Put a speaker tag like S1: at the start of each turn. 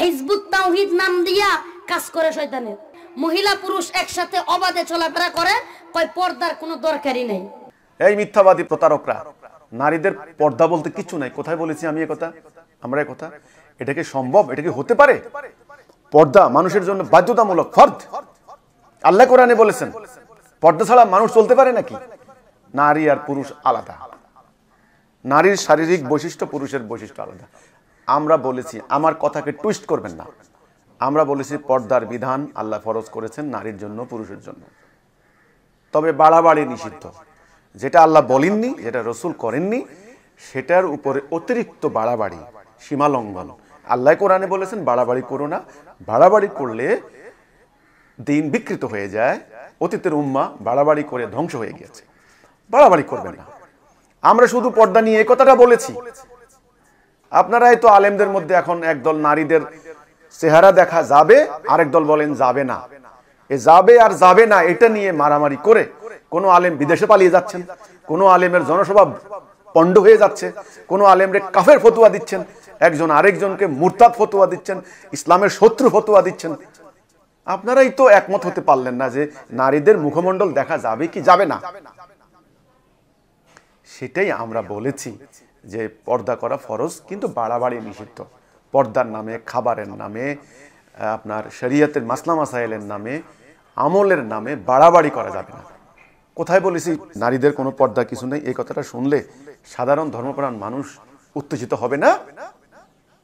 S1: Hizb ut তাওহিদ নাম দিয়া কাজ করে শয়তানের মহিলা পুরুষ একসাথে অবাধে চলাফেরা করে কয় পর্দার কোনো দরকারই নাই
S2: এই মিথ্যাবাদী প্রতারকরা নারীদের পর্দা বলতে কিছু নাই কোথায় বলেছি আমি কথা আমরা কথা এটা কি সম্ভব এটা কি হতে পারে পর্দা মানুষের জন্য বাধ্যতামূলক ফর্দ আল্লাহ কোরআনে বলেছেন পর্দা ছাড়া মানুষ চলতে পারে নাকি নারী আর পুরুষ আলাদা নারীর শারীরিক বৈশিষ্ট্য পুরুষের বৈশিষ্ট্য আলাদা আমরা বলেছি আমার কথাকে টুইস্ট করবেন না আমরা বলেছি পর্দার বিধান আল্লাহ ফরজ করেছেন নারীর জন্য পুরুষের জন্য তবে বাড়াবাড়ি নিষিদ্ধ যেটা আল্লাহ বলেননি যেটা রসুল করেননি সেটার উপরে অতিরিক্ত বাড়াবাড়ি সীমা লঙ্ঘন আল্লাহ কোরআনে বলেছেন বাড়াবাড়ি করো না বাড়াবাড়ি করলে দিন বিকৃত হয়ে যায় অতীতের উম্মা বাড়াবাড়ি করে ধ্বংস হয়ে গিয়েছে বাড়াবাড়ি করবে না আমরা শুধু পর্দা নিয়ে কথাটা বলেছি আপনারাই তো আলেমদের মধ্যে এখন একদল নারীদের চেহারা দেখা যাবে আরেক দল বলেন যাবে না এ যাবে আর যাবে না এটা নিয়ে মারামারি করে কোনো আলেম বিদেশে পালিয়ে যাচ্ছেন কোনো আলেমের জনসভা পণ্ড হয়ে যাচ্ছে কোনো আলেমরে কাফের ফতুয়া দিচ্ছেন একজন আরেকজনকে মুরতাদ ফতুয়া দিচ্ছেন ইসলামের শত্রু ফতুয়া দিচ্ছেন আপনারাই তো একমত হতে পারলেন না যে নারীদের মুখমণ্ডল দেখা যাবে কি যাবে না সেটাই আমরা বলেছি যে পর্দা করা ফরজ কিন্তু বাড়াবাড়ি নিষিদ্ধ পর্দার নামে খাবারের নামে আপনার শরীয়তের মাসলা মাসাইলের নামে আমলের নামে বাড়াবাড়ি করা যাবে না কোথায় বলেছি নারীদের কোনো পর্দা কিছু নেই এই কথাটা শুনলে সাধারণ ধর্মপ্রাণ মানুষ উত্তেজিত হবে না